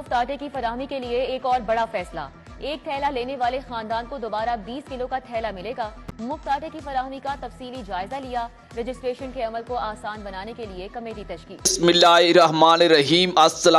मुफ्त आटे की फरहमी के लिए एक और बड़ा फैसला एक थैला लेने वाले खानदान को दोबारा बीस किलो का थैला मिलेगा मुफ्त आटे की फराहमी का तफसी जायजा लिया रजिस्ट्रेशन के अमल को आसान बनाने के लिए कमेटी तश्मील रहीम असल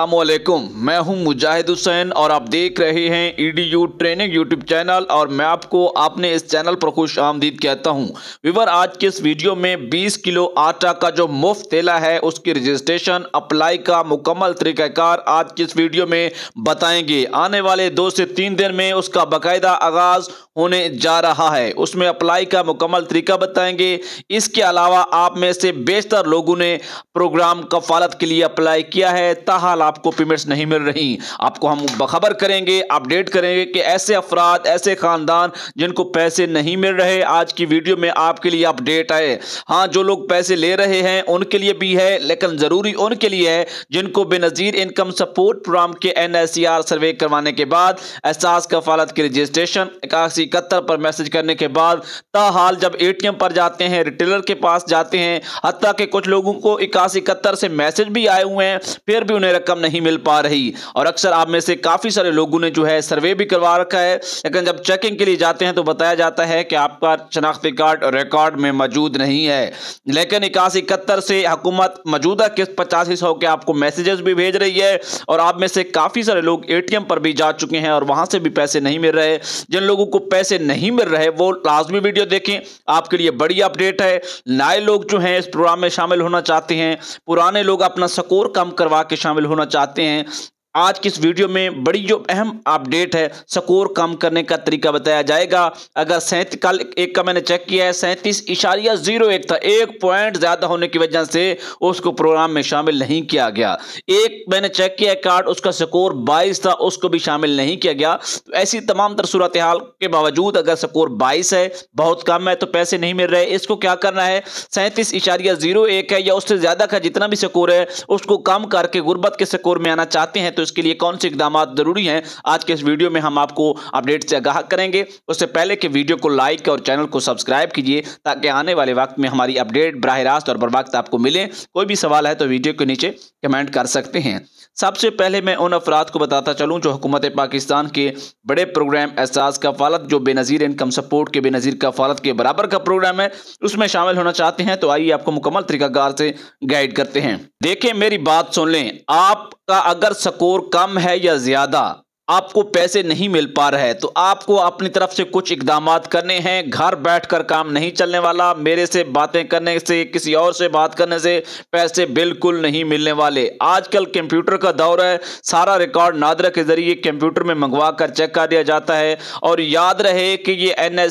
मैं हूं मुजाहिद हुसैन और आप देख रहे हैं ईडीयू ट्रेनिंग यूट्यूब चैनल और मैं आपको अपने इस चैनल पर खुश आमदीद कहता हूं विवर आज के इस वीडियो में 20 किलो आटा का जो मुफ्त थैला है उसकी रजिस्ट्रेशन अप्लाई का मुकम्मल तरीक़ाकार आज के इस वीडियो में बताएंगे आने वाले दो से तीन दिन सेशन में उसका बाकायदा आगाज़ होने जा रहा है उसमें अप्लाई का मुकम्मल तरीका बताएंगे इसके अलावा आप में से बेशतर लोगों ने प्रोग्राम कफालत के लिए अप्लाई किया है ताहाल आपको पेमेंट्स नहीं मिल रही आपको हम बखबर करेंगे अपडेट करेंगे कि ऐसे अफराद ऐसे ख़ानदान जिनको पैसे नहीं मिल रहे आज की वीडियो में आपके लिए अपडेट आए हाँ जो लोग पैसे ले रहे हैं उनके लिए भी है लेकिन ज़रूरी उनके लिए है जिनको बेनज़ीर इनकम सपोर्ट प्रोग्राम के एन सर्वे e करवाने के बाद एहसास पास कफालत की रजिस्ट्रेशन इक्यासी इकहत्तर पर मैसेज करने के बाद ताहाल जब एटीएम पर जाते हैं रिटेलर के पास जाते हैं हती के कुछ लोगों को इक्यासी इकहत्तर से मैसेज भी आए हुए हैं फिर भी उन्हें रकम नहीं मिल पा रही और अक्सर आप में से काफ़ी सारे लोगों ने जो है सर्वे भी करवा रखा है लेकिन जब चेकिंग के लिए जाते हैं तो बताया जाता है कि आपका शनाख्ती कार्ड रिकॉर्ड में मौजूद नहीं है लेकिन इक्यासी इकहत्तर से हुकूमत मौजूदा किस्त पचासी सौ के आपको मैसेजेस भी भेज रही है और आप में से काफ़ी सारे लोग ए पर भी जा चुके हैं और वहाँ से भी पैसे नहीं मिल रहे जिन लोगों को पैसे नहीं मिल रहे वो लाजमी वीडियो देखें आपके लिए बड़ी अपडेट है नए लोग जो हैं इस प्रोग्राम में शामिल होना चाहते हैं पुराने लोग अपना स्कोर कम करवा के शामिल होना चाहते हैं आज की इस वीडियो में बड़ी जो अहम अपडेट है स्कोर कम करने का तरीका बताया जाएगा अगर सैंतीस कल एक का मैंने चेक किया है सैंतीस इशारिया जीरो एक था एक पॉइंट ज़्यादा होने की वजह से उसको प्रोग्राम में शामिल नहीं किया गया एक मैंने चेक किया है कार्ड उसका स्कोर बाईस था उसको भी शामिल नहीं किया गया तो ऐसी तमाम तर सूरत हाल के बावजूद अगर स्कोर बाईस है बहुत कम है तो पैसे नहीं मिल रहे इसको क्या करना है सैंतीस इशारिया जीरो एक है या उससे ज़्यादा का जितना भी स्कोर है उसको कम करके गुर्बत के स्कोर में आना चाहते हैं तो तो इसके लिए कौन से इकदाम ज़रूरी हैं आज के इस वीडियो में हम आपको अपडेट से आगाह करेंगे उससे पहले के वीडियो को लाइक और चैनल को सब्सक्राइब कीजिए ताकि आने वाले वक्त में हमारी अपडेट बरह रास्त और बर आपको मिले कोई भी सवाल है तो वीडियो के नीचे कमेंट कर सकते हैं सबसे पहले मैं उन अफराद को बताता चलूँ जो हुकूमत पाकिस्तान के बड़े प्रोग्राम एहसास कफालत जो बेनज़ीर इनकम सपोर्ट के बेनज़ीर कफालत के बराबर का प्रोग्राम है उसमें शामिल होना चाहते हैं तो आइए आपको मुकम्मल तरीकाकार से गाइड करते हैं देखें मेरी बात सुन लें आपका अगर सको स्कोर कम है या ज़्यादा आपको पैसे नहीं मिल पा रहे तो आपको अपनी तरफ से कुछ इकदाम करने हैं घर बैठकर काम नहीं चलने वाला मेरे से बातें करने से किसी और से बात करने से पैसे बिल्कुल नहीं मिलने वाले आजकल कंप्यूटर का दौर है सारा रिकॉर्ड नादरा के जरिए कंप्यूटर में मंगवा कर चेक कर दिया जाता है और याद रहे कि ये एन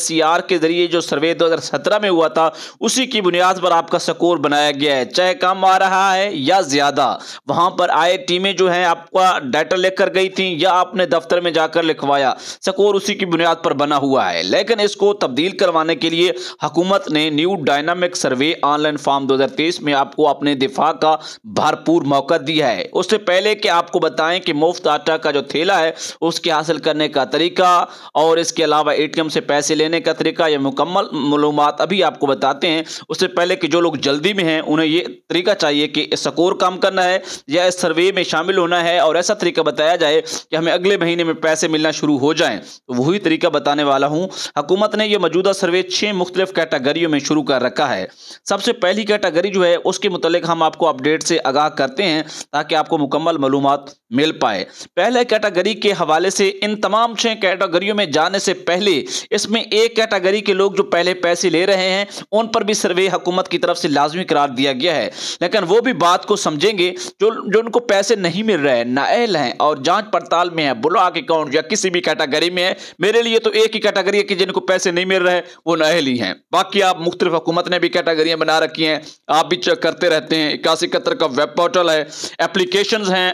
के जरिए जो सर्वे दो में हुआ था उसी की बुनियाद पर आपका स्कोर बनाया गया है चाहे कम आ रहा है या ज़्यादा वहां पर आए टीमें जो है आपका डाटा लेकर गई थी या आपने अपने दफ्तर में जाकर लिखवाया स्कोर उसी की बुनियाद पर बना हुआ है लेकिन इसको तब्दील करवाने के लिए हुकूमत ने new dynamic survey online form 2023 में आपको अपने दिफा का भरपूर मौका दिया है उससे पहले कि आपको बताएं कि मुफ्त आटा का जो थैला है उसके हासिल करने का तरीका और इसके अलावा एटीएम से पैसे लेने का तरीका यह मुकम्मल मालूम अभी आपको बताते हैं उससे पहले कि जो लोग जल्दी में हैं उन्हें ये तरीका चाहिए कि स्कोर काम करना है या इस सर्वे में शामिल होना है और ऐसा तरीका बताया जाए कि हमें अगले अगले महीने में पैसे मिलना शुरू हो जाएं तो वही तरीका बताने वाला हूं हुकूमत ने यह मौजूदा सर्वे छह मुख्तलिफ कैटागरियों में शुरू कर रखा है सबसे पहली कैटागरी जो है उसके मतलब हम आपको अपडेट से आगाह करते हैं ताकि आपको मुकम्मल मालूम मिल पाए पहले कैटागरी के हवाले से इन तमाम छह कैटागरियों में जाने से पहले इसमें एक कैटागरी के लोग जो पहले पैसे ले रहे हैं उन पर भी सर्वे हुकूमत की तरफ से लाजमी करार दिया गया है लेकिन वो भी बात को समझेंगे जो जो उनको पैसे नहीं मिल रहे हैं नाअहल हैं और जांच पड़ताल में है ब्लॉक अकाउंट या किसी भी कैटेगरी में है मेरे लिए तो एक ही कैटेगरी है कि जिनको पैसे नहीं मिल रहे वो नहली हैं बाकी आप मुख्तलिफ हुकूमत ने भी कैटेगरियाँ बना रखी हैं आप भी चेक करते रहते हैं इक्यासी इकहत्तर का वेब पोर्टल है एप्लीकेशन हैं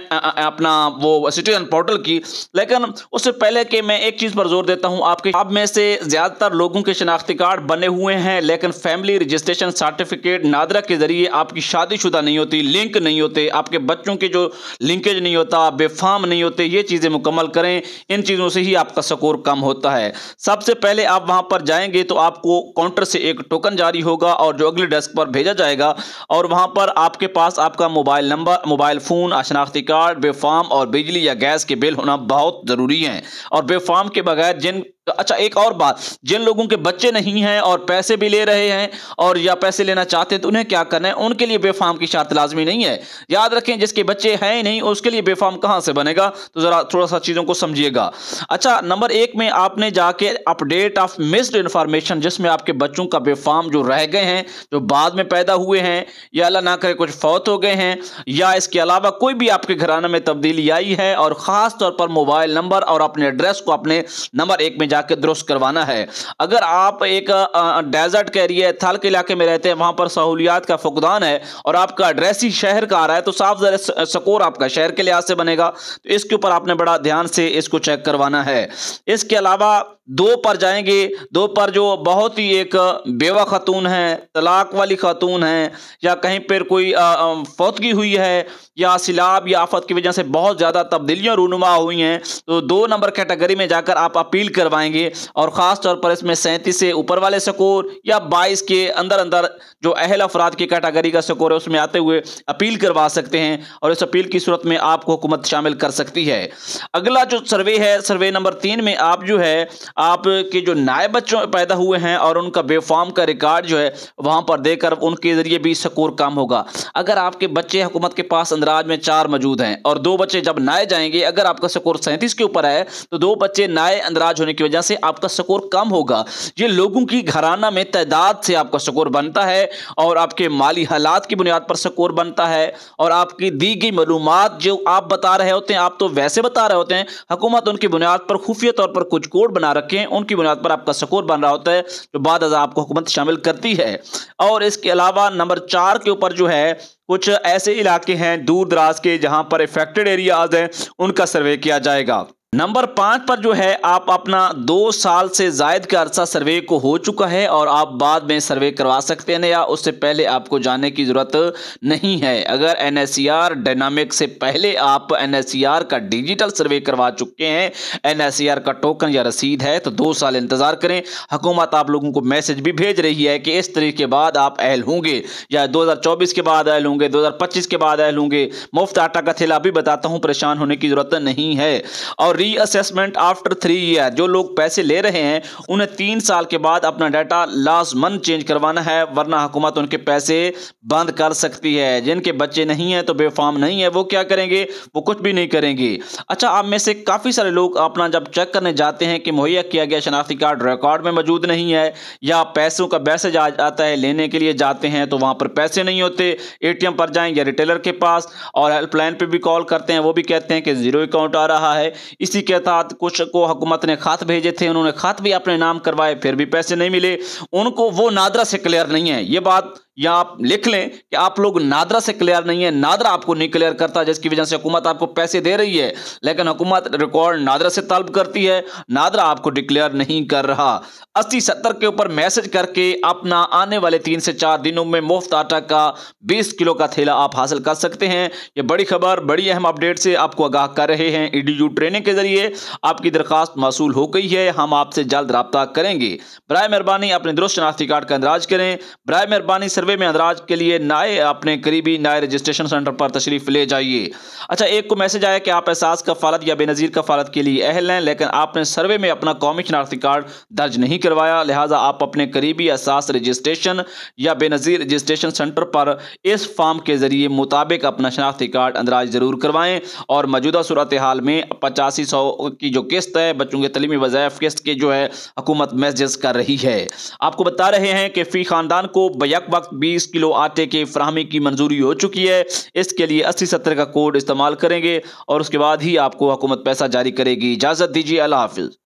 अपना वो सिटीजन पोर्टल की लेकिन उससे पहले कि मैं एक चीज़ पर जोर देता हूँ आपके आप में से ज़्यादातर लोगों के शनाख्ती कार्ड बने हुए हैं लेकिन फैमिली रजिस्ट्रेशन सर्टिफिकेट नादरा के ज़रिए आपकी शादीशुदा नहीं होती लिंक नहीं होते आपके बच्चों के जो लिंकेज नहीं होता बेफाम नहीं होते ये चीज़ें मुकम्मल अमल करें इन चीज़ों से ही आपका स्कोर कम होता है सबसे पहले आप वहाँ पर जाएंगे तो आपको काउंटर से एक टोकन जारी होगा और जो अगले डेस्क पर भेजा जाएगा और वहाँ पर आपके पास आपका मोबाइल नंबर मोबाइल फ़ोन शनाख्ती कार्ड बेफाम और बिजली या गैस के बिल होना बहुत ज़रूरी हैं और बेफाम के बगैर जिन तो अच्छा एक और बात जिन लोगों के बच्चे नहीं हैं और पैसे भी ले रहे हैं और या पैसे लेना चाहते हैं तो उन्हें क्या करना है उनके लिए बेफाम की शर्त लाजमी नहीं है याद रखें जिसके बच्चे हैं ही नहीं उसके लिए बेफाम कहाँ से बनेगा तो ज़रा थोड़ा सा चीज़ों को समझिएगा अच्छा नंबर एक में आपने जाके अपडेट ऑफ मिस्ड इन्फॉर्मेशन जिसमें आपके बच्चों का बेफाम जो रह गए हैं जो बाद में पैदा हुए हैं या अल्लाह ना करे कुछ फौत हो गए हैं या इसके अलावा कोई भी आपके घराना में तब्दीली आई है और खासतौर पर मोबाइल नंबर और अपने एड्रेस को अपने नंबर एक में जाके दुरुस्त करवाना है अगर आप एक डेजर्ट के एरिया थल के इलाके में रहते हैं वहाँ पर सहूलियात का फुकदान है और आपका एड्रेस ही शहर का आ रहा है तो साफ जरा स्कोर आपका शहर के लिहाज से बनेगा तो इसके ऊपर आपने बड़ा ध्यान से इसको चेक करवाना है इसके अलावा दो पर जाएंगे दो पर जो बहुत ही एक बेवा खातून है तलाक वाली खातून है या कहीं पर कोई फौतगी हुई है या सिलाब या आफत की वजह से बहुत ज़्यादा तब्दीलियाँ रूनुमा हुई हैं तो दो नंबर कैटेगरी में जाकर आप अपील करवाएंगे और ख़ास तौर पर इसमें सैंतीस से ऊपर वाले स्कोर या बाईस के अंदर अंदर जो अहल अफराद की कैटेगरी का स्कोर है उसमें आते हुए अपील करवा सकते हैं और इस अपील की सूरत में आपको हुकूमत शामिल कर सकती है अगला जो सर्वे है सर्वे नंबर तीन में आप जो है आपके जो नए बच्चों पैदा हुए हैं और उनका बेफॉर्म का रिकॉर्ड जो है वहाँ पर देकर उनके ज़रिए भी स्कोर कम होगा अगर आपके बच्चे हुकूमत के पास अंदराज में चार मौजूद हैं और दो बच्चे जब नाए जाएंगे अगर आपका स्कोर सैंतीस के ऊपर है तो दो बच्चे नाए अंदराज होने की वजह से आपका स्कोर कम होगा ये लोगों की घराना में तादाद से आपका स्कोर बनता है और आपके माली हालात की बुनियाद पर स्कोर बनता है और आपकी दी गई मालूम जो आप बता रहे होते हैं आप तो वैसे बता रहे होते हैं हुकूमत उनकी बुनियाद पर खुफिया तौर पर कुछ कोड बना रखे रखें उनकी बुनियाद पर आपका सकूर बन रहा होता है जो बाद अजा आपको हुकूमत शामिल करती है और इसके अलावा नंबर चार के ऊपर जो है कुछ ऐसे इलाके हैं दूर दराज के जहाँ पर इफेक्टेड एरियाज हैं उनका सर्वे किया जाएगा नंबर पाँच पर जो है आप अपना दो साल से जायद का अरसा सर्वे को हो चुका है और आप बाद में सर्वे करवा सकते हैं या उससे पहले आपको जाने की ज़रूरत नहीं है अगर एन एस डायनामिक से पहले आप एन का डिजिटल सर्वे करवा चुके हैं एन का टोकन या रसीद है तो दो साल इंतज़ार करें हुकूमत आप लोगों को मैसेज भी भेज रही है कि इस तरीके के बाद आप अहल होंगे या चौबीस के बाद अहल होंगे पच्चीस के बाद अहल होंगे मुफ्त आटा का थैला भी बताता हूँ परेशान होने की ज़रूरत नहीं है और री असेसमेंट आफ्टर थ्री ईयर जो लोग पैसे ले रहे हैं उन्हें तीन साल के बाद अपना डाटा लास्ट मंथ चेंज करवाना है वरना हुकूमत उनके पैसे बंद कर सकती है जिनके बच्चे नहीं हैं तो बेफाम नहीं है वो क्या करेंगे वो कुछ भी नहीं करेंगे अच्छा आप में से काफ़ी सारे लोग अपना जब चेक करने जाते हैं कि मुहैया किया गया शनाख्ती कार्ड रिकॉर्ड में मौजूद नहीं है या पैसों का मैसेज आ जाता है लेने के लिए जाते हैं तो वहाँ पर पैसे नहीं होते ए पर जाएँ या रिटेलर के पास और हेल्पलाइन पर भी कॉल करते हैं वो भी कहते हैं कि ज़ीरो अकाउंट आ रहा है इस इसी के तहत कुछ को हुकूमत ने खात भेजे थे उन्होंने खात भी अपने नाम करवाए फिर भी पैसे नहीं मिले उनको वो नादरा से क्लियर नहीं है ये बात या आप लिख लें कि आप लोग नादरा से क्लियर नहीं है नादरा आपको नहीं क्लियर करता जिसकी वजह से हुकूमत आपको पैसे दे रही है लेकिन हुकूमत रिकॉर्ड नादरा से तलब करती है नादरा आपको डिक्लेयर नहीं कर रहा अस्सी सत्तर के ऊपर मैसेज करके अपना आने वाले तीन से चार दिनों में मुफ्त आटा का बीस किलो का थैला आप हासिल कर सकते हैं ये बड़ी खबर बड़ी अहम अपडेट से आपको आगाह कर रहे हैं यू e ट्रेनिंग के जरिए आपकी दरखास्त मौसू हो गई है हम आपसे जल्द रबता करेंगे बर मेहरबानी अपने दुरुस्त शनाख्ती कार्ड का अंदराज करें बर मेहरबानी सर्वे में अंदराज के लिए नए अपने करीबी नए रजिस्ट्रेशन सेंटर पर तशरीफ़ ले जाइए अच्छा एक को मैसेज आया कि आप एहसास कफालत या बेनज़ीर कफालत के लिए अहल हैं लेकिन आपने सर्वे में अपना कौमी शनाख्ती कार्ड दर्ज नहीं करवाया लिहाजा आप अपने करीबी एहसास रजिस्ट्रेशन या बेनज़ीर रजिस्ट्रेशन सेंटर पर इस फॉर्म के ज़रिए मुताबिक अपना शनाख्ती कार्ड अंदराज ज़रूर करवाएँ और मौजूदा सूरत हाल में पचासी सौ की जो किस्त है बच्चों के तलीमी वज़ायफ़ किस्त के जो है हुकूमत मैसेज कर रही है आपको बता रहे हैं कि फ़ी ख़ानदान को बैक वक्त बीस किलो आटे के फ्राहमी की मंजूरी हो चुकी है इसके लिए अस्सी सत्तर का कोड इस्तेमाल करेंगे और उसके बाद ही आपको हुकूमत पैसा जारी करेगी इजाज़त दीजिए अल्लाह हाफिज़